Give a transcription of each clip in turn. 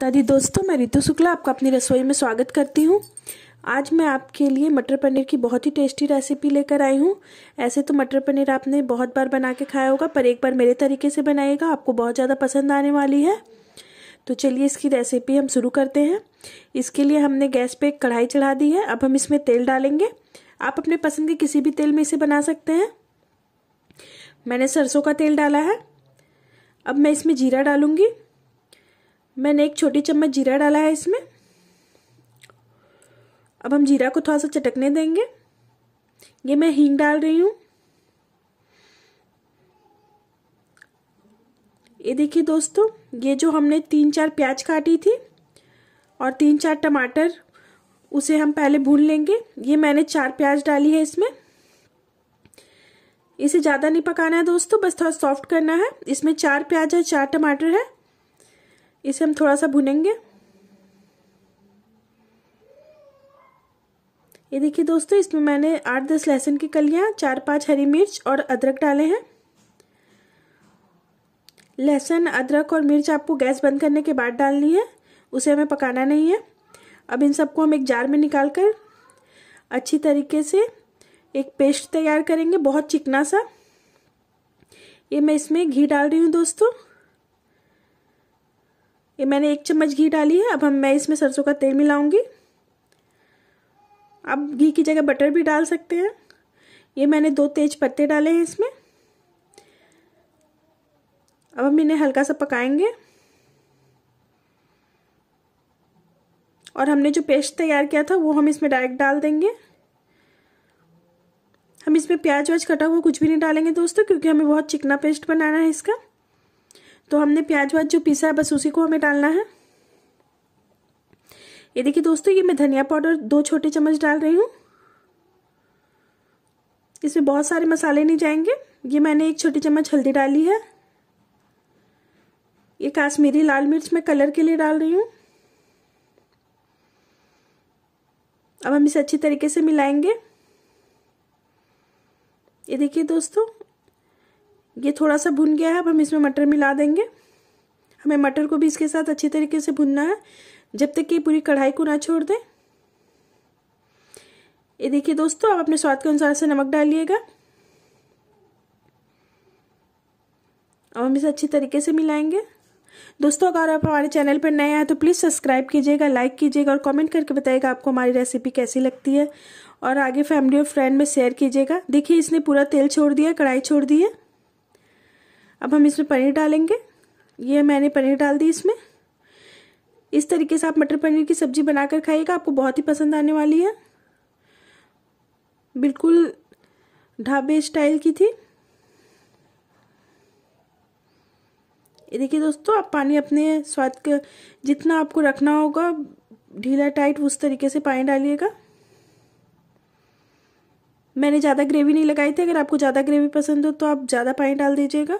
दादी दोस्तों मैं रितु शुक्ला आपका अपनी रसोई में स्वागत करती हूँ आज मैं आपके लिए मटर पनीर की बहुत ही टेस्टी रेसिपी लेकर आई हूँ ऐसे तो मटर पनीर आपने बहुत बार बना के खाया होगा पर एक बार मेरे तरीके से बनाइएगा आपको बहुत ज़्यादा पसंद आने वाली है तो चलिए इसकी रेसिपी हम शुरू करते हैं इसके लिए हमने गैस पर एक कढ़ाई चढ़ा दी है अब हम इसमें तेल डालेंगे आप अपने पसंद के किसी भी तेल में इसे बना सकते हैं मैंने सरसों का तेल डाला है अब मैं इसमें जीरा डालूंगी मैंने एक छोटी चम्मच जीरा डाला है इसमें अब हम जीरा को थोड़ा सा चटकने देंगे ये मैं हींग डाल रही हूँ ये देखिए दोस्तों ये जो हमने तीन चार प्याज काटी थी और तीन चार टमाटर उसे हम पहले भून लेंगे ये मैंने चार प्याज डाली है इसमें इसे ज़्यादा नहीं पकाना है दोस्तों बस थोड़ा सॉफ्ट करना है इसमें चार प्याज और चार टमाटर है इसे हम थोड़ा सा भुनेंगे ये देखिए दोस्तों इसमें मैंने आठ दस लहसुन की कलियां चार पांच हरी मिर्च और अदरक डाले हैं लहसुन अदरक और मिर्च आपको गैस बंद करने के बाद डालनी है उसे हमें पकाना नहीं है अब इन सबको हम एक जार में निकाल कर अच्छी तरीके से एक पेस्ट तैयार करेंगे बहुत चिकना सा ये मैं इसमें घी डाल रही हूँ दोस्तों ये मैंने एक चम्मच घी डाली है अब हम मैं इसमें सरसों का तेल मिलाऊंगी आप घी की जगह बटर भी डाल सकते हैं ये मैंने दो तेज पत्ते डाले हैं इसमें अब हम इन्हें हल्का सा पकाएंगे और हमने जो पेस्ट तैयार किया था वो हम इसमें डायरेक्ट डाल देंगे हम इसमें प्याज व्याज कटा हुआ कुछ भी नहीं डालेंगे दोस्तों क्योंकि हमें बहुत चिकना पेस्ट बनाना है इसका तो हमने प्याज व्याज जो पीसा है बस उसी को हमें डालना है ये देखिए दोस्तों ये मैं धनिया पाउडर दो छोटे चम्मच डाल रही हूँ इसमें बहुत सारे मसाले नहीं जाएंगे ये मैंने एक छोटी चम्मच हल्दी डाली है ये काश्मीरी लाल मिर्च मैं कलर के लिए डाल रही हूँ अब हम इसे अच्छी तरीके से मिलाएंगे ये देखिए दोस्तों ये थोड़ा सा भुन गया है अब हम इसमें मटर मिला देंगे हमें मटर को भी इसके साथ अच्छी तरीके से भुनना है जब तक कि पूरी कढ़ाई को ना छोड़ दें ये देखिए दोस्तों आप अपने स्वाद के अनुसार से नमक डालिएगा अब हम इसे अच्छी तरीके से मिलाएंगे दोस्तों अगर आप हमारे चैनल पर नए हैं तो प्लीज़ सब्सक्राइब कीजिएगा लाइक कीजिएगा और कमेंट करके बताइएगा आपको हमारी रेसिपी कैसी लगती है और आगे फैमिली और फ्रेंड में शेयर कीजिएगा देखिए इसने पूरा तेल छोड़ दिया कढ़ाई छोड़ दी है अब हम इसमें पनीर डालेंगे ये मैंने पनीर डाल दी इसमें इस तरीके से आप मटर पनीर की सब्ज़ी बनाकर खाइएगा आपको बहुत ही पसंद आने वाली है बिल्कुल ढाबे स्टाइल की थी ये देखिए दोस्तों आप पानी अपने स्वाद के जितना आपको रखना होगा ढीला टाइट उस तरीके से पानी डालिएगा मैंने ज़्यादा ग्रेवी नहीं लगाई थी अगर आपको ज़्यादा ग्रेवी पसंद हो तो आप ज़्यादा पानी डाल दीजिएगा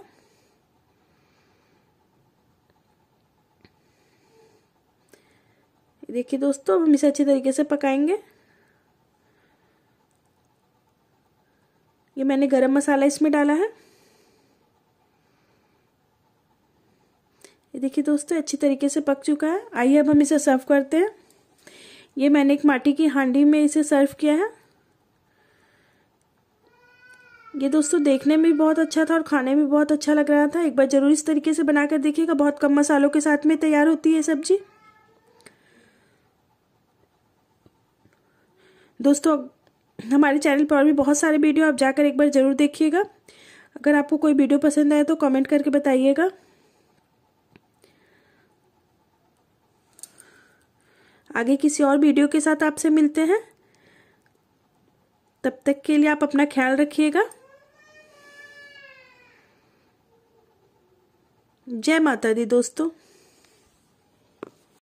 देखिए दोस्तों अब हम इसे अच्छी तरीके से पकाएंगे ये मैंने गरम मसाला इसमें डाला है ये देखिए दोस्तों अच्छी तरीके से पक चुका है आइए अब हम इसे सर्व करते हैं ये मैंने एक माटी की हांडी में इसे सर्व किया है ये दोस्तों देखने में भी बहुत अच्छा था और खाने में भी बहुत अच्छा लग रहा था एक बार ज़रूर इस तरीके से बनाकर देखिएगा बहुत कम मसालों के साथ में तैयार होती है सब्जी दोस्तों हमारे चैनल पर और भी बहुत सारे वीडियो आप जाकर एक बार ज़रूर देखिएगा अगर आपको कोई वीडियो पसंद आए तो कमेंट करके बताइएगा आगे किसी और वीडियो के साथ आपसे मिलते हैं तब तक के लिए आप अपना ख्याल रखिएगा जय माता दी दोस्तों